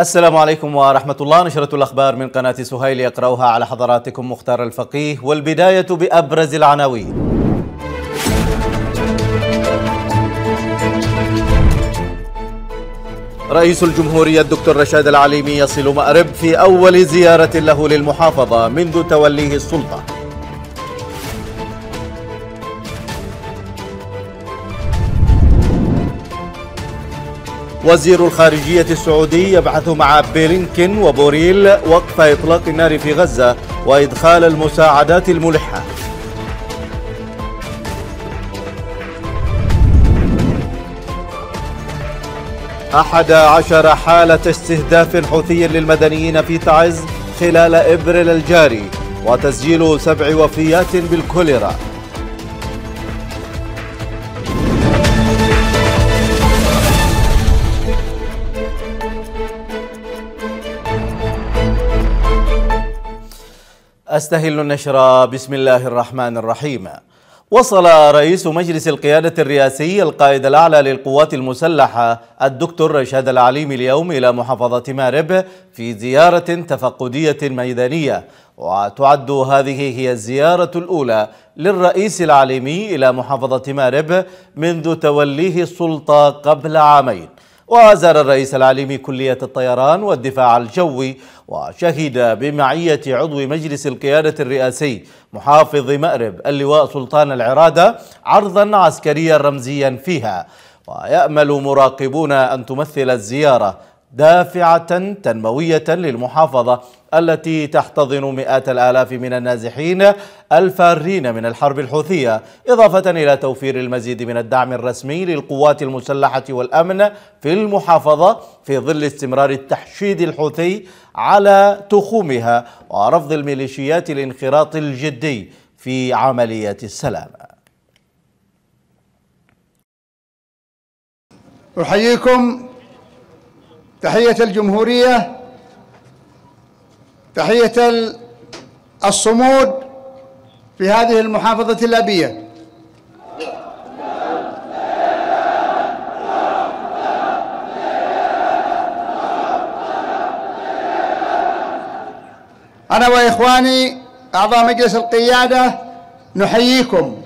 السلام عليكم ورحمة الله نشرة الأخبار من قناة سهيل يقرأها على حضراتكم مختار الفقيه والبداية بأبرز العناوين رئيس الجمهورية الدكتور رشاد العليمي يصل مأرب في أول زيارة له للمحافظة منذ توليه السلطة وزير الخارجية السعودي يبحث مع بلينكن وبوريل وقف إطلاق النار في غزة وإدخال المساعدات الملحة أحد عشر حالة استهداف حوثي للمدنيين في تعز خلال إبريل الجاري وتسجيل سبع وفيات بالكوليرا أستهل النشر بسم الله الرحمن الرحيم وصل رئيس مجلس القيادة الرئاسي القائد الأعلى للقوات المسلحة الدكتور رشاد العليمي اليوم إلى محافظة مارب في زيارة تفقدية ميدانية وتعد هذه هي الزيارة الأولى للرئيس العليمي إلى محافظة مارب منذ توليه السلطة قبل عامين وزار الرئيس العليمي كلية الطيران والدفاع الجوي وشهد بمعية عضو مجلس القيادة الرئاسي محافظ مأرب اللواء سلطان العرادة عرضا عسكريا رمزيا فيها ويأمل مراقبون أن تمثل الزيارة دافعة تنموية للمحافظة التي تحتضن مئات الآلاف من النازحين الفارين من الحرب الحوثية إضافة إلى توفير المزيد من الدعم الرسمي للقوات المسلحة والأمن في المحافظة في ظل استمرار التحشيد الحوثي على تخومها ورفض الميليشيات الانخراط الجدي في عمليات السلام أحييكم تحية الجمهورية تحية الصمود في هذه المحافظة الأبية أنا وإخواني أعضاء مجلس القيادة نحييكم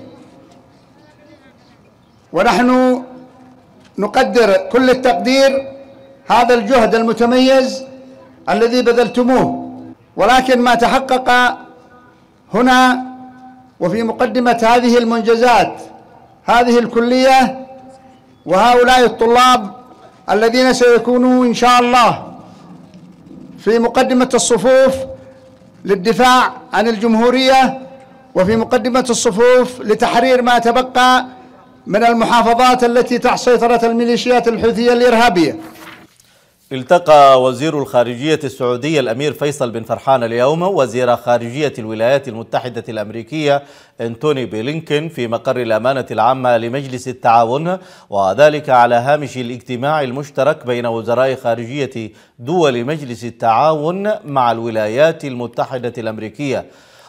ونحن نقدر كل التقدير هذا الجهد المتميز الذي بذلتموه ولكن ما تحقق هنا وفي مقدمة هذه المنجزات هذه الكلية وهؤلاء الطلاب الذين سيكونوا إن شاء الله في مقدمة الصفوف للدفاع عن الجمهورية وفي مقدمة الصفوف لتحرير ما تبقى من المحافظات التي تحت سيطرة الميليشيات الحوثية الإرهابية التقى وزير الخارجية السعودية الأمير فيصل بن فرحان اليوم وزير خارجية الولايات المتحدة الأمريكية أنتوني بلينكن في مقر الأمانة العامة لمجلس التعاون وذلك على هامش الاجتماع المشترك بين وزراء خارجية دول مجلس التعاون مع الولايات المتحدة الأمريكية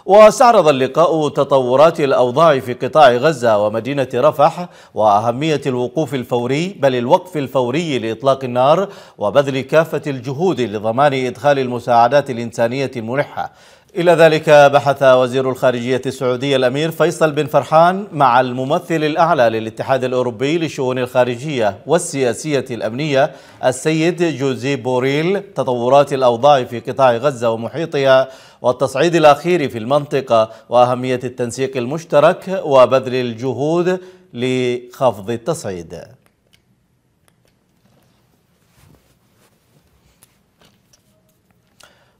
واستعرض اللقاء تطورات الأوضاع في قطاع غزة ومدينة رفح وأهمية الوقوف الفوري بل الوقف الفوري لإطلاق النار وبذل كافة الجهود لضمان إدخال المساعدات الإنسانية الملحة إلى ذلك بحث وزير الخارجية السعودية الأمير فيصل بن فرحان مع الممثل الأعلى للاتحاد الأوروبي للشؤون الخارجية والسياسية الأمنية السيد جوزي بوريل تطورات الأوضاع في قطاع غزة ومحيطها والتصعيد الأخير في المنطقة وأهمية التنسيق المشترك وبذل الجهود لخفض التصعيد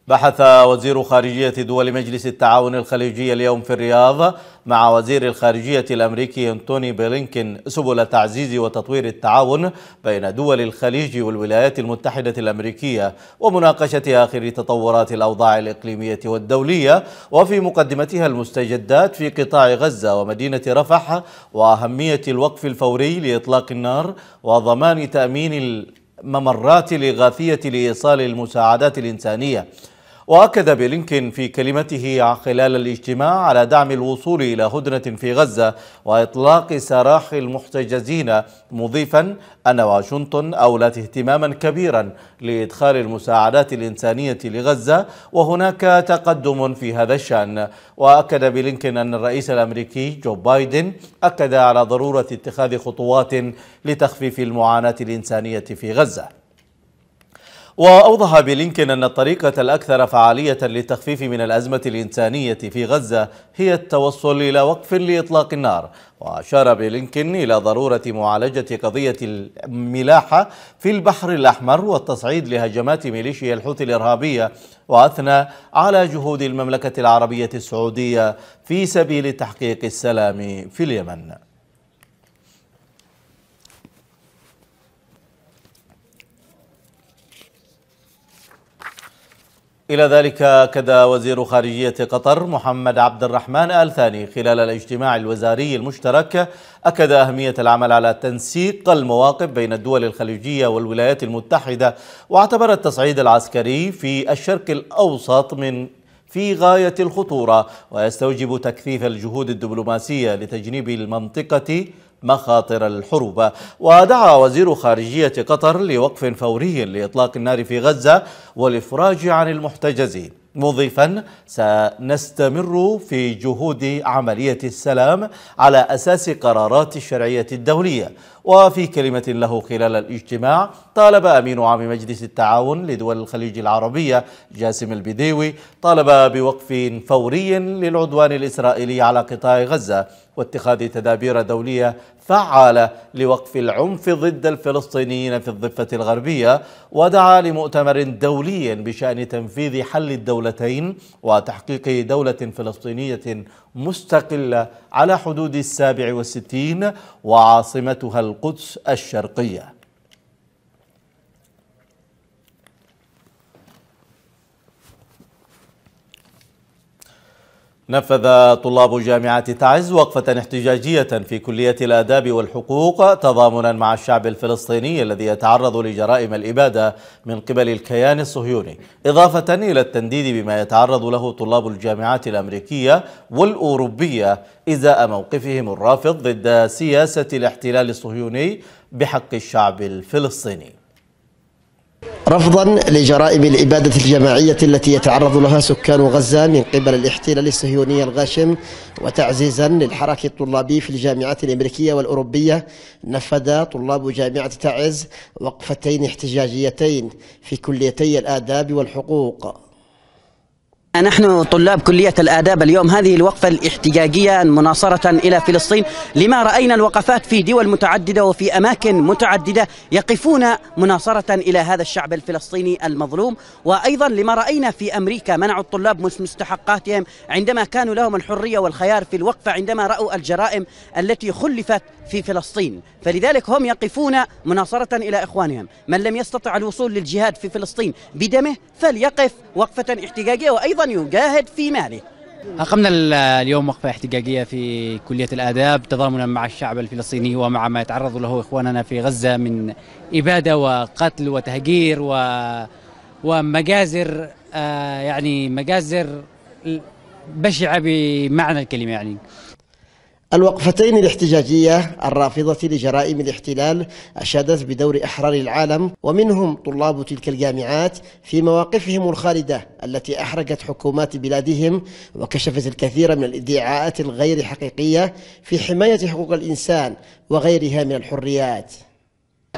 بحث وزير خارجية دول مجلس التعاون الخليجي اليوم في الرياض مع وزير الخارجية الأمريكي أنتوني بلينكين سبل تعزيز وتطوير التعاون بين دول الخليج والولايات المتحدة الأمريكية ومناقشة آخر تطورات الأوضاع الإقليمية والدولية وفي مقدمتها المستجدات في قطاع غزة ومدينة رفح وأهمية الوقف الفوري لإطلاق النار وضمان تأمين الممرات الإغاثية لإيصال المساعدات الإنسانية وأكد بلينكن في كلمته خلال الاجتماع على دعم الوصول إلى هدنة في غزة وإطلاق سراح المحتجزين مضيفا أن واشنطن أولت اهتماما كبيرا لإدخال المساعدات الإنسانية لغزة وهناك تقدم في هذا الشأن وأكد بلينكن أن الرئيس الأمريكي جو بايدن أكد على ضرورة اتخاذ خطوات لتخفيف المعاناة الإنسانية في غزة وأوضح بلينكن أن الطريقة الأكثر فعالية للتخفيف من الأزمة الإنسانية في غزة هي التوصل إلى وقف لإطلاق النار وأشار بلينكن إلى ضرورة معالجة قضية الملاحة في البحر الأحمر والتصعيد لهجمات ميليشيا الحوثي الإرهابية وأثنى على جهود المملكة العربية السعودية في سبيل تحقيق السلام في اليمن إلى ذلك أكد وزير خارجية قطر محمد عبد الرحمن آل ثاني خلال الاجتماع الوزاري المشترك أكد أهمية العمل على تنسيق المواقف بين الدول الخليجية والولايات المتحدة واعتبر التصعيد العسكري في الشرق الأوسط من في غاية الخطورة ويستوجب تكثيف الجهود الدبلوماسية لتجنيب المنطقة مخاطر الحروب ودعا وزير خارجية قطر لوقف فوري لإطلاق النار في غزة والإفراج عن المحتجزين مضيفا سنستمر في جهود عملية السلام على أساس قرارات الشرعية الدولية وفي كلمة له خلال الاجتماع طالب أمين عام مجلس التعاون لدول الخليج العربية جاسم البديوي طالب بوقف فوري للعدوان الإسرائيلي على قطاع غزة واتخاذ تدابير دولية فعالة لوقف العنف ضد الفلسطينيين في الضفة الغربية ودعا لمؤتمر دولي بشأن تنفيذ حل الدولتين وتحقيق دولة فلسطينية مستقلة على حدود السابع والستين وعاصمتها القدس الشرقية نفذ طلاب جامعة تعز وقفة احتجاجية في كلية الآداب والحقوق تضامنا مع الشعب الفلسطيني الذي يتعرض لجرائم الإبادة من قبل الكيان الصهيوني إضافة إلى التنديد بما يتعرض له طلاب الجامعات الأمريكية والأوروبية إزاء موقفهم الرافض ضد سياسة الاحتلال الصهيوني بحق الشعب الفلسطيني رفضا لجرائم الإبادة الجماعية التي يتعرض لها سكان غزة من قبل الاحتلال الصهيوني الغاشم وتعزيزا للحراك الطلابي في الجامعات الأمريكية والأوروبية نفذ طلاب جامعة تعز وقفتين احتجاجيتين في كليتي الآداب والحقوق نحن طلاب كلية الآداب اليوم هذه الوقفة الاحتجاجية مناصرة إلى فلسطين لما رأينا الوقفات في دول متعددة وفي أماكن متعددة يقفون مناصرة إلى هذا الشعب الفلسطيني المظلوم وأيضا لما رأينا في أمريكا منعوا الطلاب مستحقاتهم عندما كانوا لهم الحرية والخيار في الوقفة عندما رأوا الجرائم التي خلفت في فلسطين فلذلك هم يقفون مناصرة إلى إخوانهم من لم يستطع الوصول للجهاد في فلسطين بدمه فليقف وقفة احتجاجية وأيضا يجاهد في ماله أقمنا اليوم وقفة احتجاجية في كلية الآداب تضامنا مع الشعب الفلسطيني ومع ما يتعرض له إخواننا في غزة من إبادة وقتل وتهجير و... ومجازر آه يعني مجازر بشعة بمعنى الكلمة يعني الوقفتين الاحتجاجية الرافضة لجرائم الاحتلال أشادت بدور أحرار العالم ومنهم طلاب تلك الجامعات في مواقفهم الخالدة التي أحرقت حكومات بلادهم وكشفت الكثير من الادعاءات الغير حقيقية في حماية حقوق الإنسان وغيرها من الحريات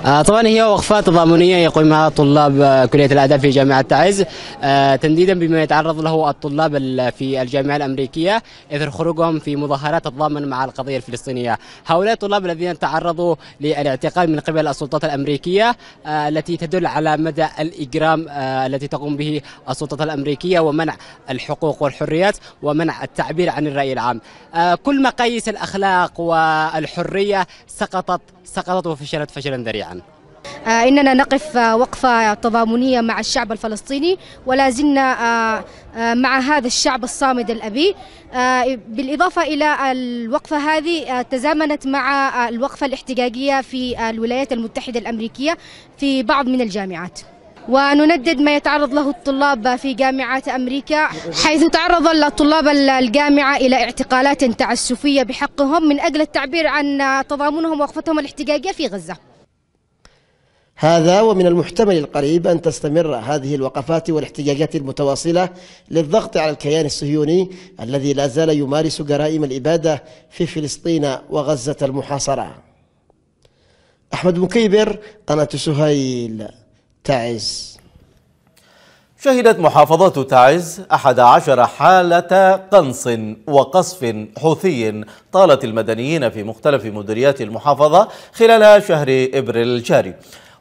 آه، طبعا هي وقفات تضامنيه يقيمها طلاب آه، كليه الاداب في جامعه تعز آه، تنديدا بما يتعرض له الطلاب في الجامعه الامريكيه اثر خروجهم في مظاهرات تتضامن مع القضيه الفلسطينيه. هؤلاء الطلاب الذين تعرضوا للاعتقال من قبل السلطات الامريكيه التي تدل على مدى الاجرام التي تقوم به السلطات الامريكيه ومنع الحقوق والحريات ومنع التعبير عن الراي العام. كل مقاييس الاخلاق والحريه سقطت سقطت وفشلت فشلا ذريعا آه، اننا نقف آه، وقفه تضامنيه مع الشعب الفلسطيني ولا زلنا آه، مع هذا الشعب الصامد الابي بالاضافه الى الوقفه هذه تزامنت مع الوقفه الاحتجاجيه في الولايات المتحده الامريكيه في بعض من الجامعات ونندد ما يتعرض له الطلاب في جامعات أمريكا حيث تعرض الطلاب الجامعة إلى اعتقالات تعسفية بحقهم من أجل التعبير عن تضامنهم ووقفتهم الاحتجاجية في غزة هذا ومن المحتمل القريب أن تستمر هذه الوقفات والاحتجاجات المتواصلة للضغط على الكيان الصهيوني الذي لا زال يمارس جرائم الإبادة في فلسطين وغزة المحاصرة أحمد مكيبر قناة سهيل تعز شهدت محافظة تعز أحد عشر حالة قنص وقصف حوثي طالت المدنيين في مختلف مديريات المحافظة خلال شهر إبريل الجاري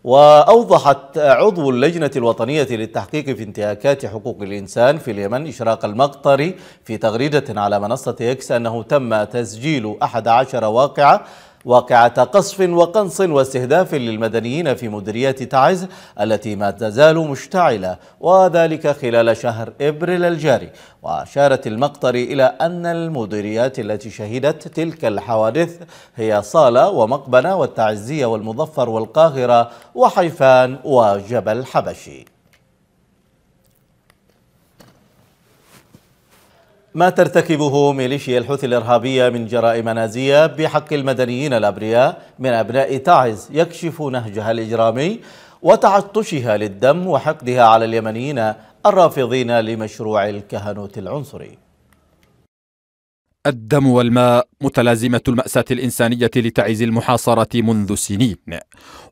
وأوضحت عضو اللجنة الوطنية للتحقيق في انتهاكات حقوق الإنسان في اليمن إشراق المقطري في تغريدة على منصة إكس أنه تم تسجيل 11 واقعة واقعة قصف وقنص واستهداف للمدنيين في مديريات تعز التي ما تزال مشتعلة وذلك خلال شهر إبريل الجاري وأشارت المقطر إلى أن المديريات التي شهدت تلك الحوادث هي صالة ومقبنة والتعزية والمظفر والقاهرة وحيفان وجبل حبشي ما ترتكبه ميليشيا الحوثي الإرهابية من جرائم نازية بحق المدنيين الأبرياء من أبناء تعز يكشف نهجها الإجرامي وتعطشها للدم وحقدها على اليمنيين الرافضين لمشروع الكهنوت العنصري الدم والماء متلازمة المأساة الإنسانية لتعز المحاصرة منذ سنين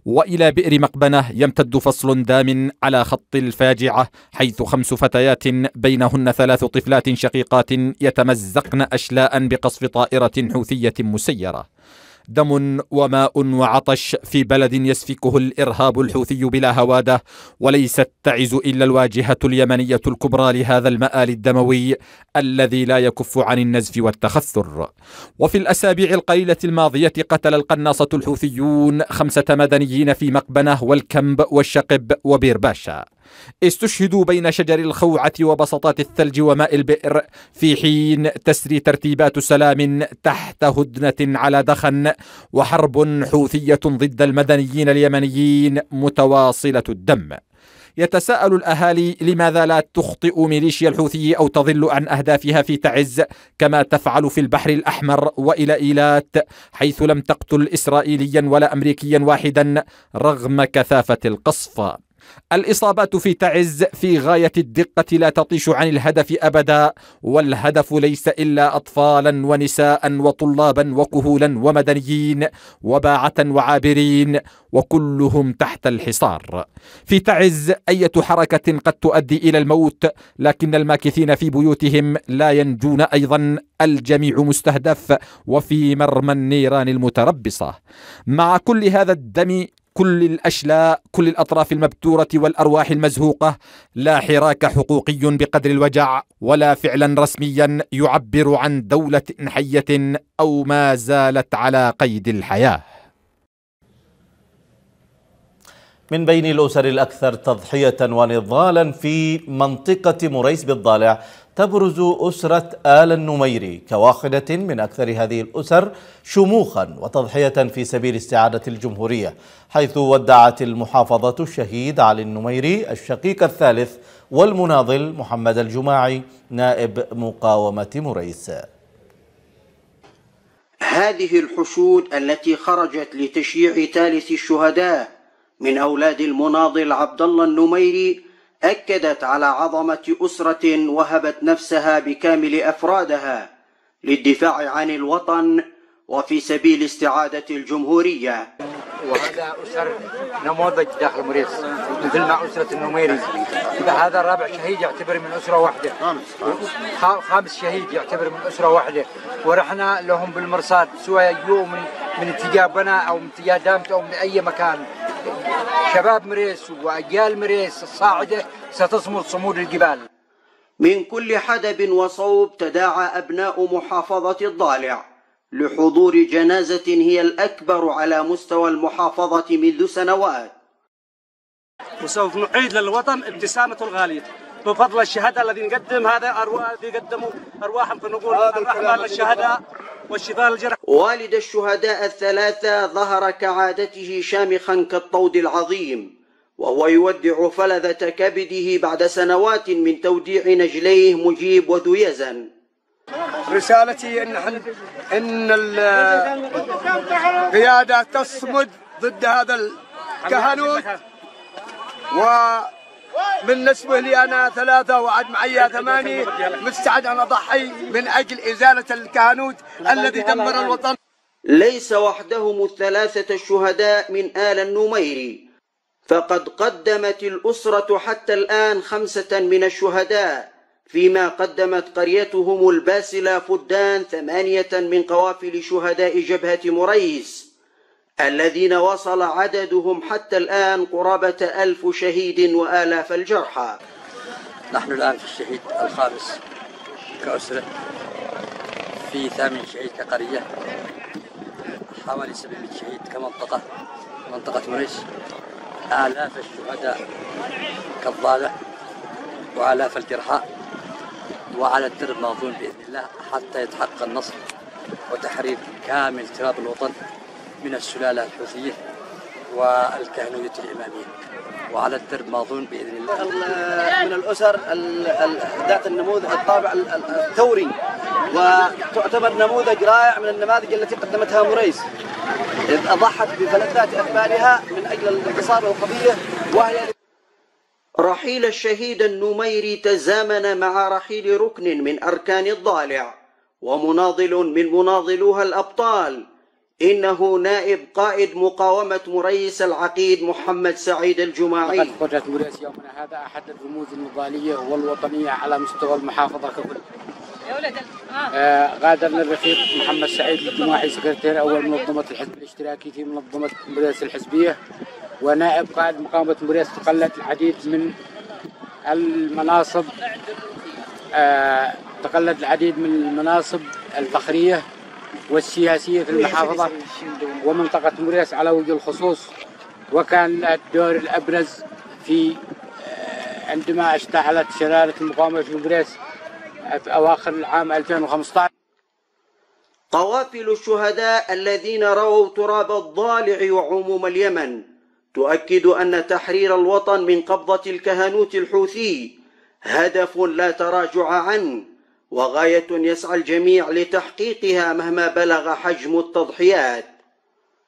وإلى بئر مقبنة يمتد فصل دام على خط الفاجعة حيث خمس فتيات بينهن ثلاث طفلات شقيقات يتمزقن أشلاء بقصف طائرة حوثية مسيرة دم وماء وعطش في بلد يسفكه الارهاب الحوثي بلا هواده وليست تعز الا الواجهه اليمنيه الكبرى لهذا المال الدموي الذي لا يكف عن النزف والتخثر وفي الاسابيع القليله الماضيه قتل القناصه الحوثيون خمسه مدنيين في مقبنه والكمب والشقب وبيرباشا استشهدوا بين شجر الخوعة وبسطات الثلج وماء البئر في حين تسري ترتيبات سلام تحت هدنة على دخن وحرب حوثية ضد المدنيين اليمنيين متواصلة الدم يتساءل الأهالي لماذا لا تخطئ ميليشيا الحوثي أو تضل عن أهدافها في تعز كما تفعل في البحر الأحمر وإلى إيلات حيث لم تقتل إسرائيليا ولا أمريكيا واحدا رغم كثافة القصف الإصابات في تعز في غاية الدقة لا تطيش عن الهدف أبدا والهدف ليس إلا أطفالا ونساء وطلابا وكهولا ومدنيين وباعة وعابرين وكلهم تحت الحصار في تعز أية حركة قد تؤدي إلى الموت لكن الماكثين في بيوتهم لا ينجون أيضا الجميع مستهدف وفي مرمى النيران المتربصة مع كل هذا الدم كل الأشلاء كل الأطراف المبتورة والأرواح المزهوقة لا حراك حقوقي بقدر الوجع ولا فعلا رسميا يعبر عن دولة حية أو ما زالت على قيد الحياة من بين الأسر الأكثر تضحية ونضالا في منطقة مريس بالضالع تبرز أسرة آل النميري كواحدة من أكثر هذه الأسر شموخا وتضحية في سبيل استعادة الجمهورية حيث ودعت المحافظة الشهيد علي النميري الشقيق الثالث والمناضل محمد الجماعي نائب مقاومة مريس هذه الحشود التي خرجت لتشييع ثالث الشهداء من أولاد المناضل عبد الله النميري أكدت على عظمة أسرة وهبت نفسها بكامل أفرادها للدفاع عن الوطن وفي سبيل استعادة الجمهورية وهذا أسر نموذج داخل مريس مثل ما أسرة النميري هذا الرابع شهيد يعتبر من أسرة واحدة خامس شهيد يعتبر من أسرة واحدة ورحنا لهم بالمرصاد سواء يوم من من اتجاه بنا أو من اتجاه دامت أو من أي مكان شباب مريس وأجيال مريس الصاعدة ستصمد صمود الجبال من كل حدب وصوب تداعى أبناء محافظة الضالع لحضور جنازة هي الأكبر على مستوى المحافظة منذ سنوات وسوف نعيد للوطن ابتسامة الغالية بفضل الشهداء الذي نقدم هذا أرواح يقدموا أرواحهم فنقول الرحمة للشهداء والشفاء للجرح والد الشهداء الثلاثة ظهر كعادته شامخا كالطود العظيم وهو يودع فلذة كبده بعد سنوات من توديع نجليه مجيب وذو يزن رسالتي ان حن ان القياده تصمد ضد هذا الكهنوت و من نسبه لي انا ثلاثه وعد معي ثمانيه مستعد ان اضحي من اجل ازاله الكهنوت الذي دمر الوطن ليس وحدهم الثلاثه الشهداء من ال النميري فقد قدمت الاسره حتى الان خمسه من الشهداء فيما قدمت قريتهم الباسلة فدان ثمانية من قوافل شهداء جبهة مريس الذين وصل عددهم حتى الآن قرابة ألف شهيد وآلاف الجرحى نحن الآن في الشهيد الخامس كأسرة في ثامن شهيد كقرية حوالي 700 شهيد كمنطقة منطقة مريش آلاف الشهداء كالضالة وآلاف الجرحى وعلى الدرب أظن بإذن الله حتى يتحقق النصر وتحرير كامل تراب الوطن من السلالة الحوثية والكهنوية الإمامية وعلى الدرب ماضون بإذن الله من الأسر ذات النموذج الطابع الثوري وتعتبر نموذج رائع من النماذج التي قدمتها موريس إذ أضحت بفلذات أثبالها من أجل الانتصار والقضية وهي رحيل الشهيد النميري تزامن مع رحيل ركن من أركان الضالع ومناضل من مناضلوها الأبطال إنه نائب قائد مقاومة مريس العقيد محمد سعيد الجماعي لقد مريس يومنا هذا أحد الرموز النضالية والوطنية على مستوى المحافظة ككل آه غادرنا الرفيق محمد سعيد الجماعي سكرتير أول منظمة الحزب الاشتراكي في منظمة مريس الحزبية ونائب قائد مقاومة مريس آه، تقلت العديد من المناصب آه تقلد العديد من المناصب الفخرية والسياسية في المحافظة ومنطقة مريس على وجه الخصوص وكان الدور الأبرز في آه، عندما اشتعلت شراره المقاومة في مريس في أواخر العام 2015 قوافل الشهداء الذين رووا تراب الضالع وعموم اليمن تؤكد أن تحرير الوطن من قبضة الكهنوت الحوثي هدف لا تراجع عنه وغاية يسعى الجميع لتحقيقها مهما بلغ حجم التضحيات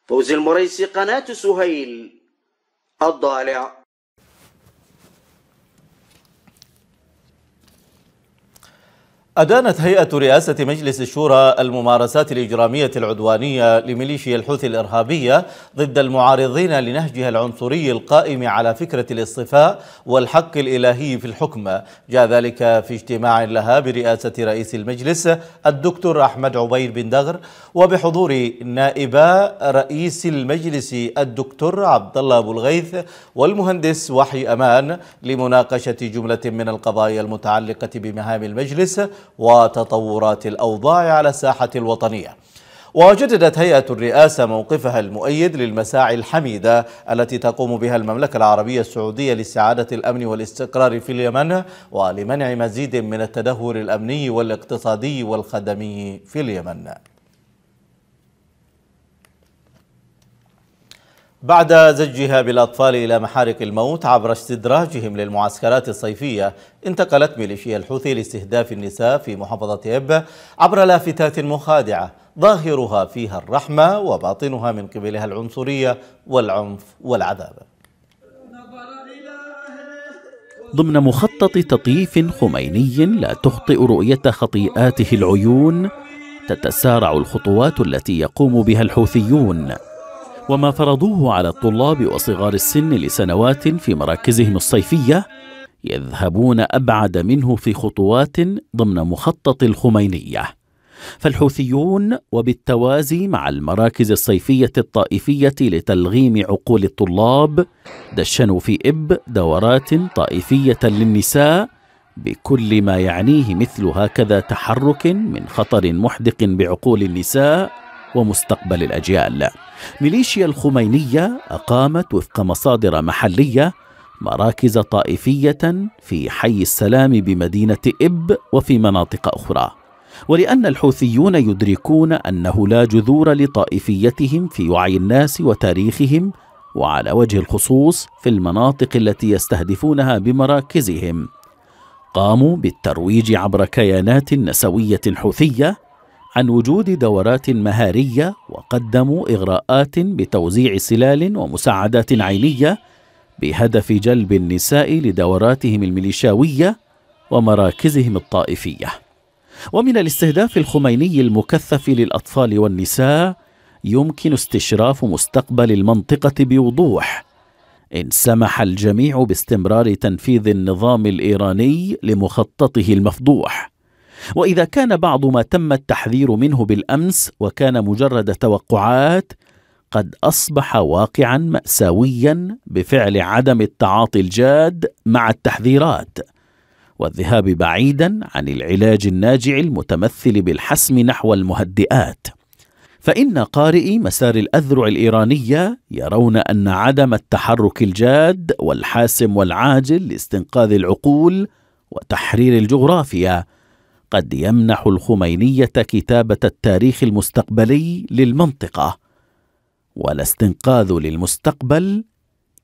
فوز المريسي قناة سهيل الضالع أدانت هيئة رئاسة مجلس الشورى الممارسات الإجرامية العدوانية لميليشيا الحوثي الإرهابية ضد المعارضين لنهجها العنصري القائم على فكرة الاصطفاء والحق الإلهي في الحكم جاء ذلك في اجتماع لها برئاسة رئيس المجلس الدكتور أحمد عبيد بن دغر وبحضور نائبا رئيس المجلس الدكتور عبد الله أبو الغيث والمهندس وحي أمان لمناقشة جملة من القضايا المتعلقة بمهام المجلس وتطورات الأوضاع على الساحة الوطنية وجددت هيئة الرئاسة موقفها المؤيد للمساعي الحميدة التي تقوم بها المملكة العربية السعودية لاستعادة الأمن والاستقرار في اليمن ولمنع مزيد من التدهور الأمني والاقتصادي والخدمي في اليمن بعد زجها بالأطفال إلى محارق الموت عبر استدراجهم للمعسكرات الصيفية انتقلت ميليشيا الحوثي لاستهداف النساء في محافظة إب عبر لافتات مخادعة ظاهرها فيها الرحمة وباطنها من قبلها العنصرية والعنف والعذاب ضمن مخطط تطييف خميني لا تخطئ رؤية خطيئاته العيون تتسارع الخطوات التي يقوم بها الحوثيون وما فرضوه على الطلاب وصغار السن لسنوات في مراكزهم الصيفيه يذهبون ابعد منه في خطوات ضمن مخطط الخمينيه فالحوثيون وبالتوازي مع المراكز الصيفيه الطائفيه لتلغيم عقول الطلاب دشنوا في اب دورات طائفيه للنساء بكل ما يعنيه مثل هكذا تحرك من خطر محدق بعقول النساء ومستقبل الأجيال ميليشيا الخمينية أقامت وفق مصادر محلية مراكز طائفية في حي السلام بمدينة إب وفي مناطق أخرى ولأن الحوثيون يدركون أنه لا جذور لطائفيتهم في وعي الناس وتاريخهم وعلى وجه الخصوص في المناطق التي يستهدفونها بمراكزهم قاموا بالترويج عبر كيانات نسوية حوثية عن وجود دورات مهاريه وقدموا اغراءات بتوزيع سلال ومساعدات عينيه بهدف جلب النساء لدوراتهم الميليشاويه ومراكزهم الطائفيه ومن الاستهداف الخميني المكثف للاطفال والنساء يمكن استشراف مستقبل المنطقه بوضوح ان سمح الجميع باستمرار تنفيذ النظام الايراني لمخططه المفضوح واذا كان بعض ما تم التحذير منه بالامس وكان مجرد توقعات قد اصبح واقعا ماساويا بفعل عدم التعاطي الجاد مع التحذيرات والذهاب بعيدا عن العلاج الناجع المتمثل بالحسم نحو المهدئات فان قارئي مسار الاذرع الايرانيه يرون ان عدم التحرك الجاد والحاسم والعاجل لاستنقاذ العقول وتحرير الجغرافيا قد يمنح الخمينيه كتابه التاريخ المستقبلي للمنطقه ولا استنقاذ للمستقبل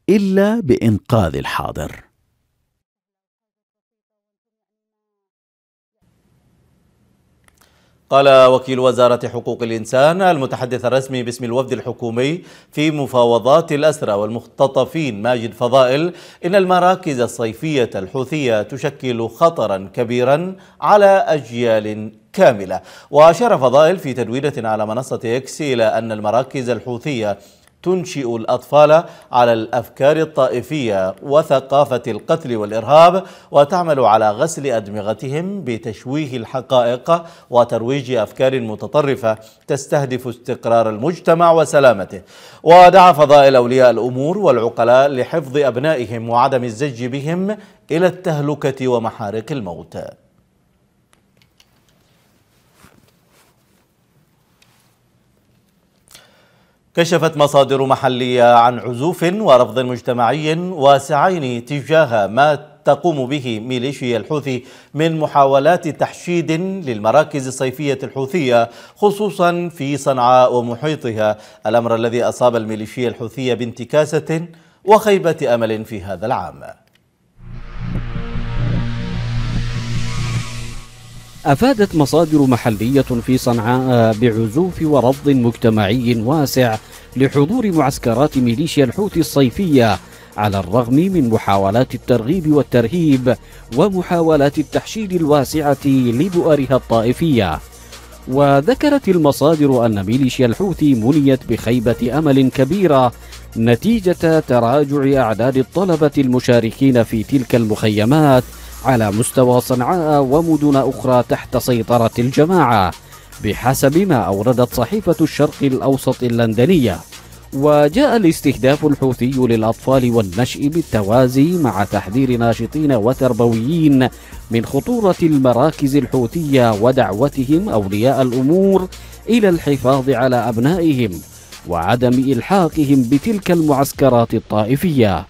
الا بانقاذ الحاضر قال وكيل وزارة حقوق الإنسان المتحدث الرسمي باسم الوفد الحكومي في مفاوضات الأسرى والمختطفين ماجد فضائل إن المراكز الصيفية الحوثية تشكل خطرا كبيرا على أجيال كاملة وأشار فضائل في تدوينة على منصة إكس إلى أن المراكز الحوثية تنشئ الأطفال على الأفكار الطائفية وثقافة القتل والإرهاب وتعمل على غسل أدمغتهم بتشويه الحقائق وترويج أفكار متطرفة تستهدف استقرار المجتمع وسلامته ودعا فضائل أولياء الأمور والعقلاء لحفظ أبنائهم وعدم الزج بهم إلى التهلكة ومحارق الموت كشفت مصادر محلية عن عزوف ورفض مجتمعي واسعين تجاه ما تقوم به ميليشيا الحوثي من محاولات تحشيد للمراكز الصيفية الحوثية خصوصا في صنعاء ومحيطها الأمر الذي أصاب الميليشيا الحوثية بانتكاسة وخيبة أمل في هذا العام أفادت مصادر محلية في صنعاء بعزوف ورفض مجتمعي واسع لحضور معسكرات ميليشيا الحوثي الصيفية على الرغم من محاولات الترغيب والترهيب ومحاولات التحشيد الواسعة لبؤرها الطائفية وذكرت المصادر أن ميليشيا الحوثي منيت بخيبة أمل كبيرة نتيجة تراجع أعداد الطلبة المشاركين في تلك المخيمات على مستوى صنعاء ومدن أخرى تحت سيطرة الجماعة بحسب ما أوردت صحيفة الشرق الأوسط اللندنية وجاء الاستهداف الحوثي للأطفال والنشء بالتوازي مع تحذير ناشطين وتربويين من خطورة المراكز الحوثية ودعوتهم أولياء الأمور إلى الحفاظ على أبنائهم وعدم إلحاقهم بتلك المعسكرات الطائفية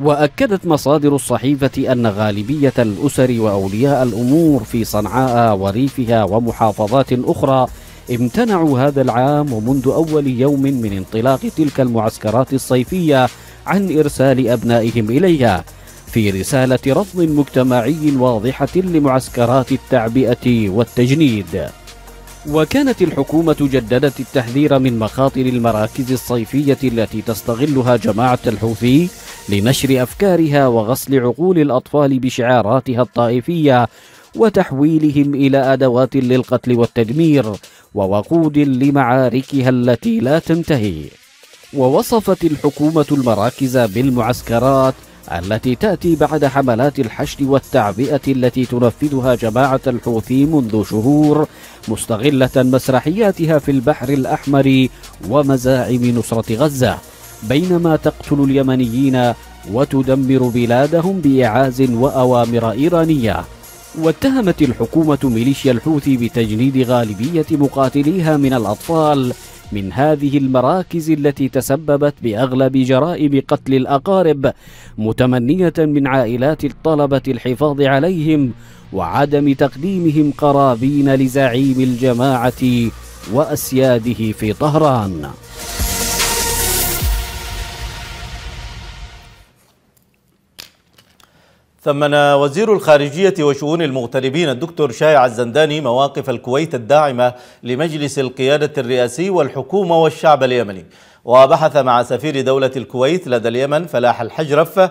وأكدت مصادر الصحيفة أن غالبية الأسر وأولياء الأمور في صنعاء وريفها ومحافظات أخرى امتنعوا هذا العام ومنذ أول يوم من انطلاق تلك المعسكرات الصيفية عن إرسال أبنائهم إليها في رسالة رفض مجتمعي واضحة لمعسكرات التعبئة والتجنيد وكانت الحكومة جددت التحذير من مخاطر المراكز الصيفية التي تستغلها جماعة الحوثي لنشر أفكارها وغسل عقول الأطفال بشعاراتها الطائفية وتحويلهم إلى أدوات للقتل والتدمير ووقود لمعاركها التي لا تنتهي ووصفت الحكومة المراكز بالمعسكرات التي تأتي بعد حملات الحشد والتعبئة التي تنفذها جماعة الحوثي منذ شهور مستغلة مسرحياتها في البحر الأحمر ومزاعم نصرة غزة بينما تقتل اليمنيين وتدمر بلادهم بإعاز وأوامر إيرانية واتهمت الحكومة ميليشيا الحوثي بتجنيد غالبية مقاتليها من الأطفال من هذه المراكز التي تسببت باغلب جرائم قتل الاقارب متمنيه من عائلات الطلبه الحفاظ عليهم وعدم تقديمهم قرابين لزعيم الجماعه واسياده في طهران ثمن وزير الخارجية وشؤون المغتربين الدكتور شايع الزنداني مواقف الكويت الداعمة لمجلس القيادة الرئاسي والحكومة والشعب اليمني وبحث مع سفير دولة الكويت لدى اليمن فلاح الحجرف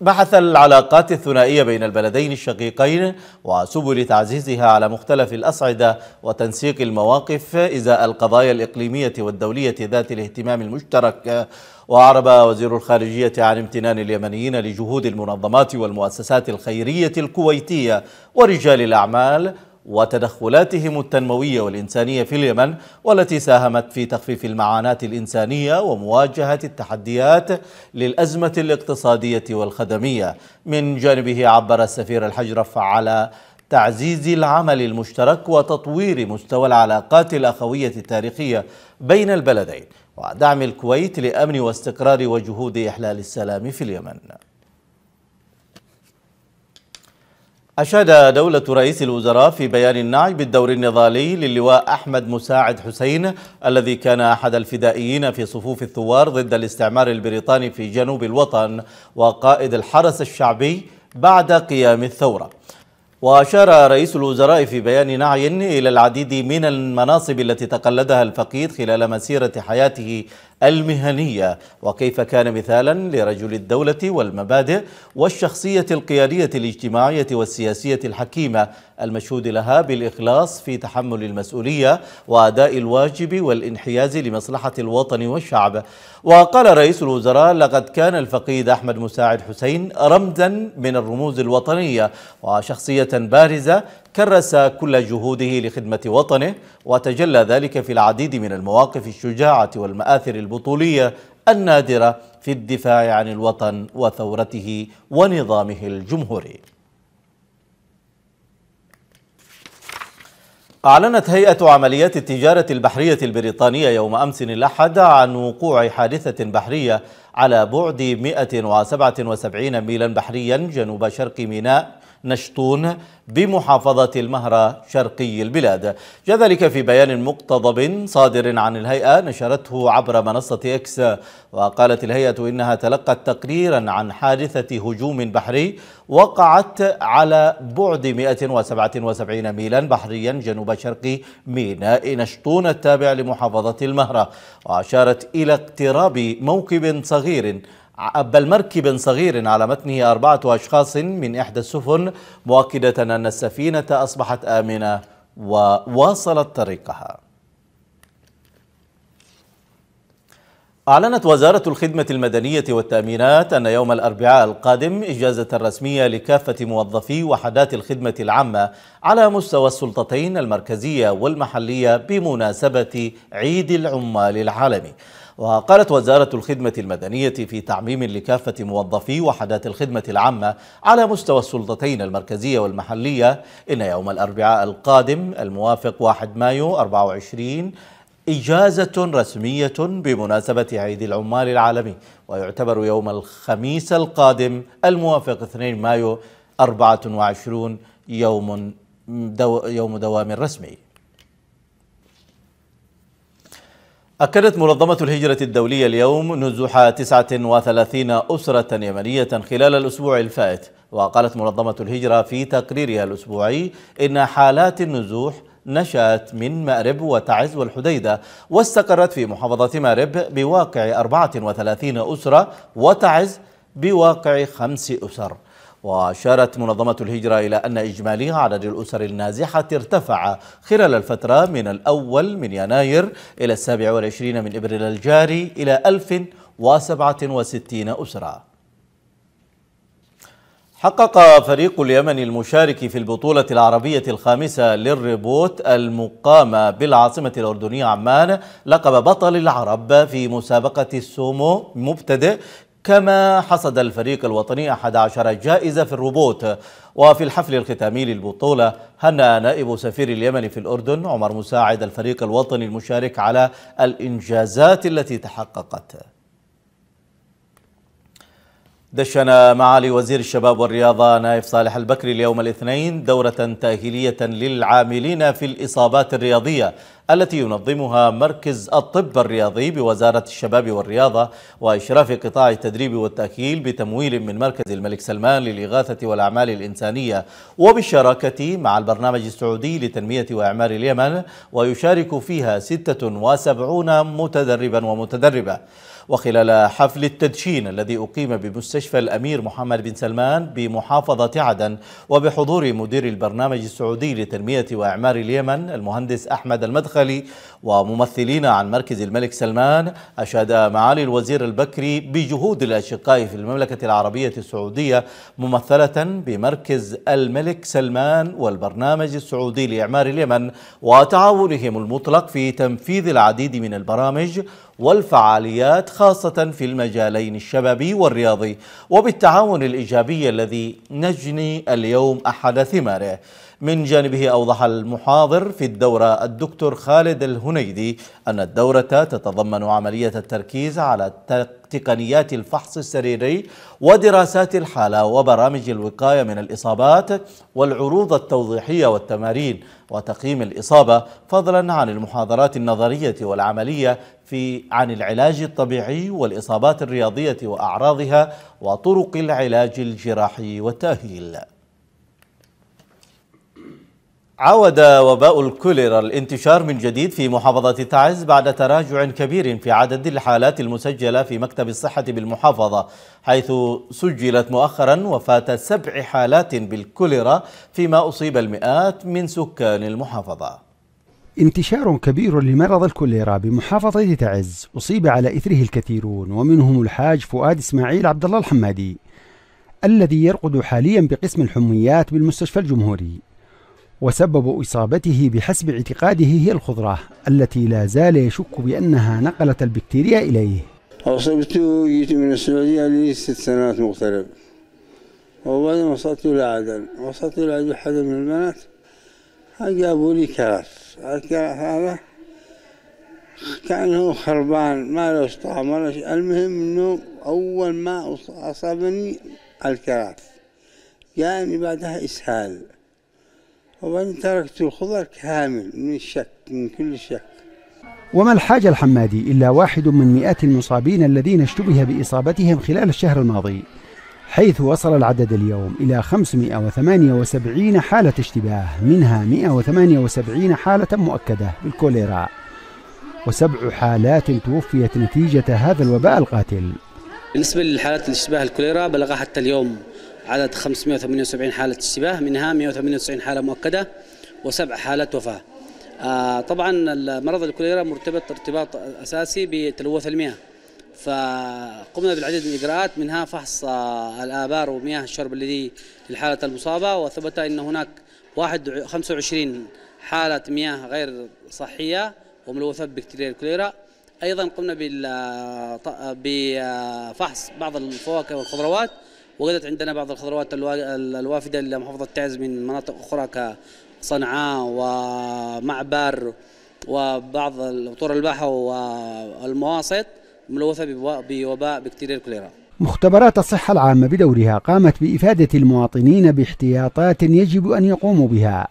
بحث العلاقات الثنائية بين البلدين الشقيقين وسبل تعزيزها على مختلف الأصعدة وتنسيق المواقف إزاء القضايا الإقليمية والدولية ذات الاهتمام المشترك وأعرب وزير الخارجية عن امتنان اليمنيين لجهود المنظمات والمؤسسات الخيرية الكويتية ورجال الأعمال وتدخلاتهم التنموية والإنسانية في اليمن والتي ساهمت في تخفيف المعاناة الإنسانية ومواجهة التحديات للأزمة الاقتصادية والخدمية من جانبه عبر السفير الحجرف على تعزيز العمل المشترك وتطوير مستوى العلاقات الأخوية التاريخية بين البلدين ودعم الكويت لأمن واستقرار وجهود إحلال السلام في اليمن أشاد دولة رئيس الوزراء في بيان النعي بالدور النضالي للواء أحمد مساعد حسين الذي كان أحد الفدائيين في صفوف الثوار ضد الاستعمار البريطاني في جنوب الوطن وقائد الحرس الشعبي بعد قيام الثورة وأشار رئيس الوزراء في بيان نعي إلى العديد من المناصب التي تقلدها الفقيد خلال مسيرة حياته المهنية وكيف كان مثالا لرجل الدولة والمبادئ والشخصية القيادية الاجتماعية والسياسية الحكيمة المشهود لها بالإخلاص في تحمل المسؤولية وأداء الواجب والانحياز لمصلحة الوطن والشعب وقال رئيس الوزراء لقد كان الفقيد أحمد مساعد حسين رمزا من الرموز الوطنية وشخصية بارزة كرس كل جهوده لخدمة وطنه وتجلى ذلك في العديد من المواقف الشجاعة والمآثر البطولية النادرة في الدفاع عن الوطن وثورته ونظامه الجمهوري أعلنت هيئة عمليات التجارة البحرية البريطانية يوم أمس الأحد عن وقوع حادثة بحرية على بعد 177 ميلا بحريا جنوب شرق ميناء نشطون بمحافظة المهرة شرقي البلاد جاء ذلك في بيان مقتضب صادر عن الهيئة نشرته عبر منصة إكس وقالت الهيئة إنها تلقت تقريرا عن حادثة هجوم بحري وقعت على بعد 177 ميلا بحريا جنوب شرق ميناء نشطون التابع لمحافظة المهرة وأشارت إلى اقتراب موكب صغير بل مركب صغير على متنه أربعة أشخاص من إحدى السفن مؤكدة أن السفينة أصبحت آمنة وواصلت طريقها أعلنت وزارة الخدمة المدنية والتأمينات أن يوم الأربعاء القادم إجازة رسمية لكافة موظفي وحدات الخدمة العامة على مستوى السلطتين المركزية والمحلية بمناسبة عيد العمال العالمي وقالت وزارة الخدمة المدنية في تعميم لكافة موظفي وحدات الخدمة العامة على مستوى السلطتين المركزية والمحلية إن يوم الأربعاء القادم الموافق 1 مايو 24 إجازة رسمية بمناسبة عيد العمال العالمي ويعتبر يوم الخميس القادم الموافق 2 مايو 24 يوم دو يوم دوام رسمي أكدت منظمة الهجرة الدولية اليوم نزوح 39 أسرة يمنية خلال الأسبوع الفائت وقالت منظمة الهجرة في تقريرها الأسبوعي إن حالات النزوح نشأت من مأرب وتعز والحديدة واستقرت في محافظة مأرب بواقع 34 أسرة وتعز بواقع خمس أسر وأشارت منظمة الهجرة إلى أن إجمالي عدد الأسر النازحة ارتفع خلال الفترة من الأول من يناير إلى السابع والعشرين من إبريل الجاري إلى 1067 أسرة حقق فريق اليمن المشارك في البطولة العربية الخامسة للريبوت المقامة بالعاصمة الأردنية عمان لقب بطل العرب في مسابقة السومو مبتدئ كما حصد الفريق الوطني 11 جائزة في الروبوت وفي الحفل الختامي للبطولة هنأ نائب سفير اليمن في الأردن عمر مساعد الفريق الوطني المشارك على الإنجازات التي تحققت دشن معالي وزير الشباب والرياضة نايف صالح البكري اليوم الاثنين دورة تأهيلية للعاملين في الإصابات الرياضية التي ينظمها مركز الطب الرياضي بوزارة الشباب والرياضة وإشراف قطاع التدريب والتأهيل بتمويل من مركز الملك سلمان للإغاثة والأعمال الإنسانية وبالشراكة مع البرنامج السعودي لتنمية وإعمار اليمن ويشارك فيها 76 متدربا ومتدربة وخلال حفل التدشين الذي أقيم بمستشفى الأمير محمد بن سلمان بمحافظة عدن وبحضور مدير البرنامج السعودي لتنمية وإعمار اليمن المهندس أحمد المدخل المدخلي وممثلين عن مركز الملك سلمان أشاد معالي الوزير البكري بجهود الأشقاء في المملكة العربية السعودية ممثلة بمركز الملك سلمان والبرنامج السعودي لإعمار اليمن وتعاونهم المطلق في تنفيذ العديد من البرامج والفعاليات خاصة في المجالين الشبابي والرياضي وبالتعاون الإيجابي الذي نجني اليوم أحد ثماره من جانبه أوضح المحاضر في الدورة الدكتور خالد الهنيدي أن الدورة تتضمن عملية التركيز على تقنيات الفحص السريري ودراسات الحالة وبرامج الوقاية من الإصابات والعروض التوضيحية والتمارين وتقييم الإصابة فضلا عن المحاضرات النظرية والعملية في عن العلاج الطبيعي والإصابات الرياضية وأعراضها وطرق العلاج الجراحي والتأهيل عود وباء الكوليرا الانتشار من جديد في محافظة تعز بعد تراجع كبير في عدد الحالات المسجلة في مكتب الصحة بالمحافظة حيث سجلت مؤخرا وفاة سبع حالات بالكوليرا فيما أصيب المئات من سكان المحافظة انتشار كبير لمرض الكوليرا بمحافظة تعز أصيب على إثره الكثيرون ومنهم الحاج فؤاد إسماعيل عبد الله الحمادي الذي يرقد حاليا بقسم الحميات بالمستشفى الجمهوري وسبب إصابته بحسب اعتقاده هي الخضرة التي لا زال يشك بأنها نقلت البكتيريا إليه أصبت جيت من السعودية لي ست سنوات مغترب وبعدين وصلت إلى عدن وصلت إلى عدن أحد من البنات جابوا لي كراث الكراث هذا كان هو خربان ما له طعم ولا شيء المهم انه اول ما اصابني الكراث جاني بعدها اسهال وبعدين تركت الخضر كامل من الشك من كل شك وما الحاج الحمادي إلا واحد من مئات المصابين الذين اشتبه بإصابتهم خلال الشهر الماضي حيث وصل العدد اليوم إلى 578 حالة اشتباه منها 178 حالة مؤكدة بالكوليرا وسبع حالات توفيت نتيجة هذا الوباء القاتل بالنسبة للحالات الاشتباه الكوليرا بلغ حتى اليوم عدد 578 حالة اشتباه منها 198 حالة مؤكدة وسبع حالات وفاة آه، طبعا مرض الكوليرا مرتبط ارتباط أساسي بتلوث المياه فقمنا بالعديد من الإجراءات منها فحص آه، الآبار ومياه الشرب الذي للحالة المصابة وثبت أن هناك 25 حالة مياه غير صحية وملوثة ببكتيريا الكوليرا أيضا قمنا آه، بفحص بعض الفواكه والخضروات وجدت عندنا بعض الخضروات الوافدة إلى محافظة تعز من مناطق أخرى كصنعاء ومعبر وبعض طور الباحة والمواسط ملوثة بوباء بكتيريا الكوليرا مختبرات الصحة العامة بدورها قامت بإفادة المواطنين باحتياطات يجب أن يقوموا بها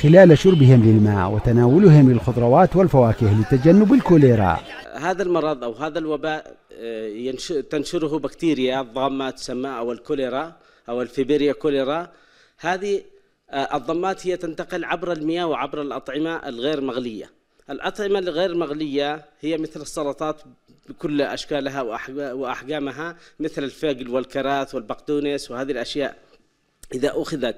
خلال شربهم للماء وتناولهم للخضروات والفواكه لتجنب الكوليرا هذا المرض أو هذا الوباء آه، تنشره بكتيريا الضامات تسمى أو الكوليرا أو الفيبيريا كوليرا هذه آه، الضمات هي تنتقل عبر المياه وعبر الأطعمة الغير مغلية الأطعمة الغير مغلية هي مثل السلطات بكل أشكالها وأحجامها مثل الفجل والكراث والبقدونس وهذه الأشياء إذا أخذت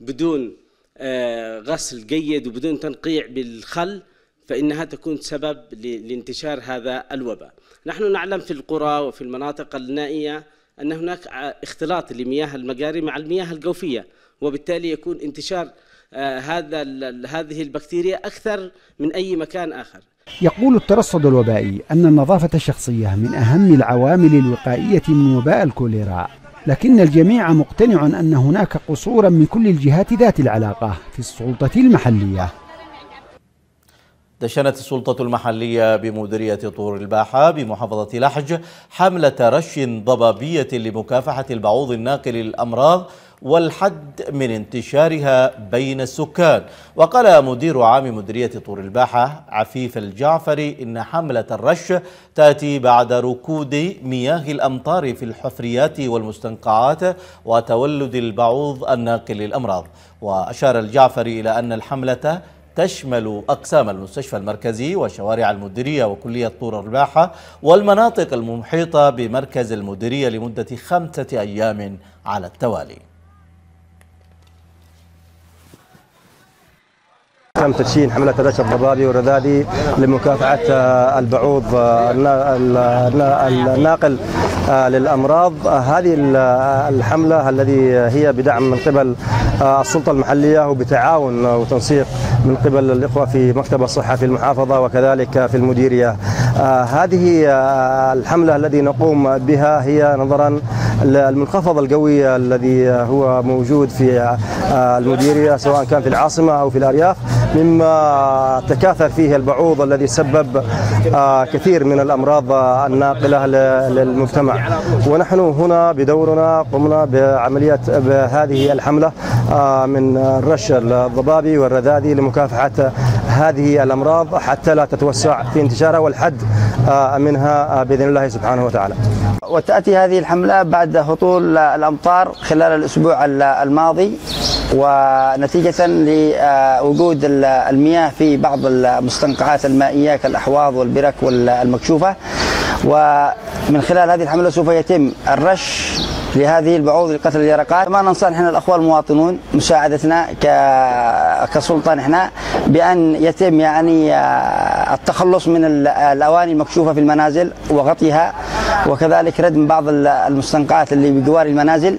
بدون آه، غسل جيد وبدون تنقيع بالخل فإنها تكون سبب لانتشار هذا الوباء نحن نعلم في القرى وفي المناطق النائية أن هناك اختلاط لمياه المجاري مع المياه الجوفية وبالتالي يكون انتشار آه، هذا هذه البكتيريا أكثر من أي مكان آخر يقول الترصد الوبائي أن النظافة الشخصية من أهم العوامل الوقائية من وباء الكوليرا لكن الجميع مقتنع أن هناك قصورا من كل الجهات ذات العلاقة في السلطة المحلية دشنت السلطة المحلية بمديرية طور الباحة بمحافظة لحج حملة رش ضبابية لمكافحة البعوض الناقل للأمراض والحد من انتشارها بين السكان وقال مدير عام مديرية طور الباحة عفيف الجعفري إن حملة الرش تأتي بعد ركود مياه الأمطار في الحفريات والمستنقعات وتولد البعوض الناقل للأمراض وأشار الجعفري إلى أن الحملة تشمل أقسام المستشفى المركزي وشوارع المديرية وكلية طور الرباحة والمناطق المحيطة بمركز المديرية لمدة خمسة أيام على التوالي تم تدشين حملة الرش الضبابي والرذاذي لمكافحة آه، البعوض آه، الناقل آه، للأمراض هذه الحملة الذي هي بدعم من قبل آه، السلطة المحلية وبتعاون وتنسيق من قبل الإخوة في مكتب الصحة في المحافظة وكذلك في المديرية آه، هذه آه، الحملة التي نقوم بها هي نظرا للمنخفض القوي الذي هو موجود في المديرية سواء كان في العاصمة أو في الأرياف مما تكاثر فيه البعوض الذي سبب آه، كثير من الأمراض آه، الناقلة للمجتمع ونحن هنا بدورنا قمنا بعملية بهذه الحملة آه، من الرش الضبابي والرذاذي لمكافحة هذه الأمراض حتى لا تتوسع في انتشارها والحد منها بإذن الله سبحانه وتعالى وتأتي هذه الحملة بعد هطول الأمطار خلال الأسبوع الماضي ونتيجة لوجود المياه في بعض المستنقعات المائية كالأحواض والبرك والمكشوفة ومن خلال هذه الحملة سوف يتم الرش لهذه البعوض لقتل اليرقات ما ننصح نحن الاخوه المواطنون مساعدتنا ك... نحن بان يتم يعني آه، التخلص من الاواني المكشوفه في المنازل وغطيها وكذلك ردم بعض المستنقعات اللي بجوار المنازل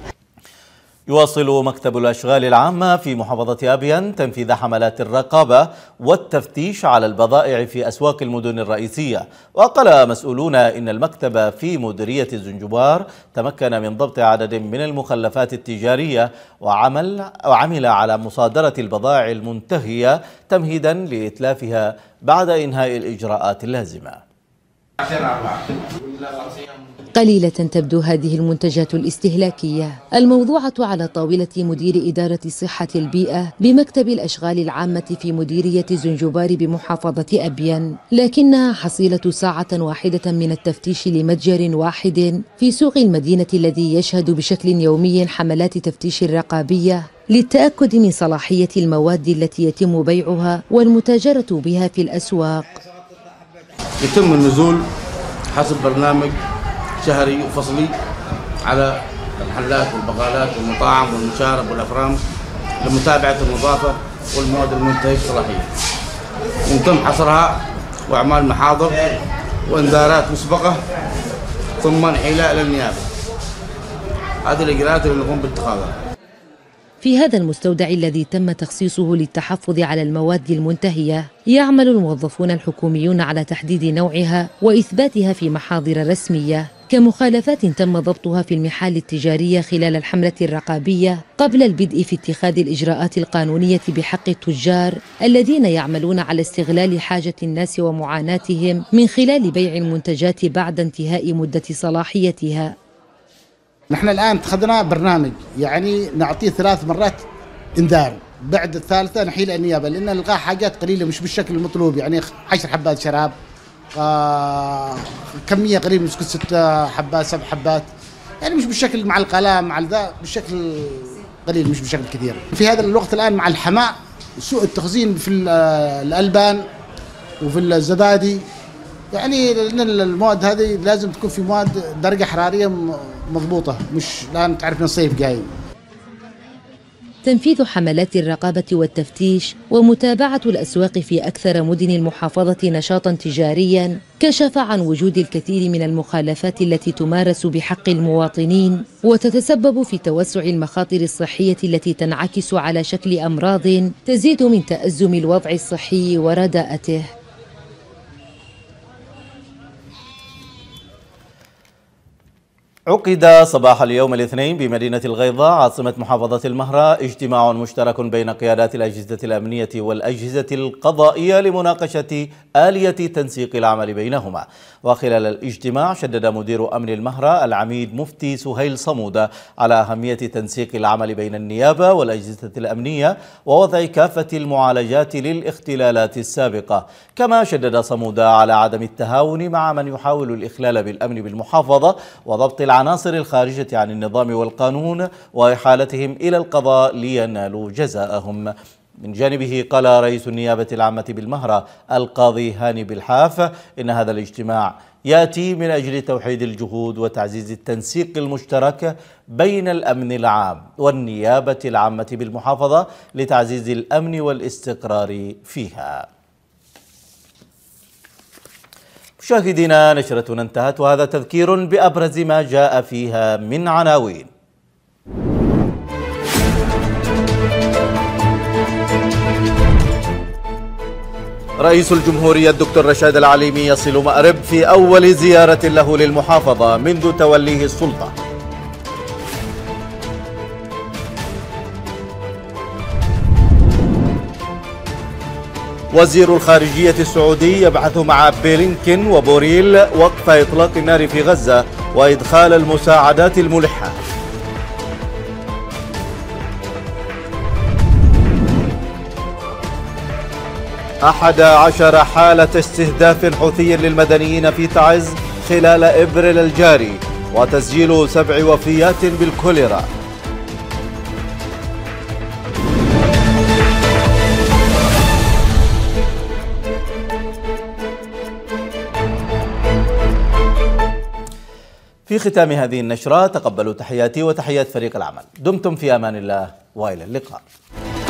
يواصل مكتب الأشغال العامة في محافظة أبيان تنفيذ حملات الرقابة والتفتيش على البضائع في أسواق المدن الرئيسية وقال مسؤولون إن المكتب في مديرية الزنجبار تمكن من ضبط عدد من المخلفات التجارية وعمل, وعمل على مصادرة البضائع المنتهية تمهيدا لإتلافها بعد إنهاء الإجراءات اللازمة قليلة تبدو هذه المنتجات الاستهلاكية الموضوعة على طاولة مدير إدارة صحة البيئة بمكتب الأشغال العامة في مديرية زنجبار بمحافظة أبين لكنها حصيلة ساعة واحدة من التفتيش لمتجر واحد في سوق المدينة الذي يشهد بشكل يومي حملات تفتيش رقابية للتأكد من صلاحية المواد التي يتم بيعها والمتاجرة بها في الأسواق يتم النزول حسب برنامج شهري وفصلي على المحلات والبقالات والمطاعم والمشارب والافران لمتابعه النظافه والمواد المنتهيه الصلاحيه. يتم حصرها واعمال محاضر وانذارات مسبقه ثم انحيلها الى النيابه. هذه الاجراءات اللي نقوم باتخاذها. في هذا المستودع الذي تم تخصيصه للتحفظ على المواد المنتهية يعمل الموظفون الحكوميون على تحديد نوعها وإثباتها في محاضر رسمية كمخالفات تم ضبطها في المحال التجارية خلال الحملة الرقابية قبل البدء في اتخاذ الإجراءات القانونية بحق التجار الذين يعملون على استغلال حاجة الناس ومعاناتهم من خلال بيع المنتجات بعد انتهاء مدة صلاحيتها نحن الآن اتخذنا برنامج يعني نعطيه ثلاث مرات انذار بعد الثالثة نحيل النيابة لأن نلقاه حاجات قليلة مش بالشكل المطلوب يعني عشر حبات شراب آه، كميه قريبه مسكت ست حبات سبع حبات يعني مش بالشكل مع القلام مع ذا بالشكل قليل مش بشكل كثير في هذا الوقت الان مع الحماء سوء التخزين في الالبان وفي الزبادي يعني لان المواد هذه لازم تكون في مواد درجه حراريه مضبوطه مش الان تعرف من الصيف جاي تنفيذ حملات الرقابة والتفتيش ومتابعة الأسواق في أكثر مدن المحافظة نشاطا تجاريا كشف عن وجود الكثير من المخالفات التي تمارس بحق المواطنين وتتسبب في توسع المخاطر الصحية التي تنعكس على شكل أمراض تزيد من تأزم الوضع الصحي ورداءته عقد صباح اليوم الاثنين بمدينة الغيضة عاصمة محافظة المهرة اجتماع مشترك بين قيادات الأجهزة الأمنية والأجهزة القضائية لمناقشة آلية تنسيق العمل بينهما وخلال الاجتماع شدد مدير أمن المهرة العميد مفتي سهيل صمودة على أهمية تنسيق العمل بين النيابة والأجهزة الأمنية ووضع كافة المعالجات للاختلالات السابقة كما شدد صمودة على عدم التهاون مع من يحاول الإخلال بالأمن بالمحافظة وضبط العناصر الخارجة عن النظام والقانون وإحالتهم إلى القضاء لينالوا جزاءهم من جانبه قال رئيس النيابة العامة بالمهرة القاضي هاني بالحاف إن هذا الاجتماع يأتي من أجل توحيد الجهود وتعزيز التنسيق المشترك بين الأمن العام والنيابة العامة بالمحافظة لتعزيز الأمن والاستقرار فيها مشاهدينا نشرتنا انتهت وهذا تذكير بأبرز ما جاء فيها من عناوين رئيس الجمهورية الدكتور رشاد العليمي يصل مأرب في أول زيارة له للمحافظة منذ توليه السلطة وزير الخارجية السعودي يبحث مع بيلينكين وبوريل وقف إطلاق النار في غزة وإدخال المساعدات الملحة أحد عشر حالة استهداف حوثي للمدنيين في تعز خلال إبريل الجاري وتسجيل سبع وفيات بالكوليرا في ختام هذه النشرة تقبلوا تحياتي وتحيات فريق العمل دمتم في أمان الله وإلى اللقاء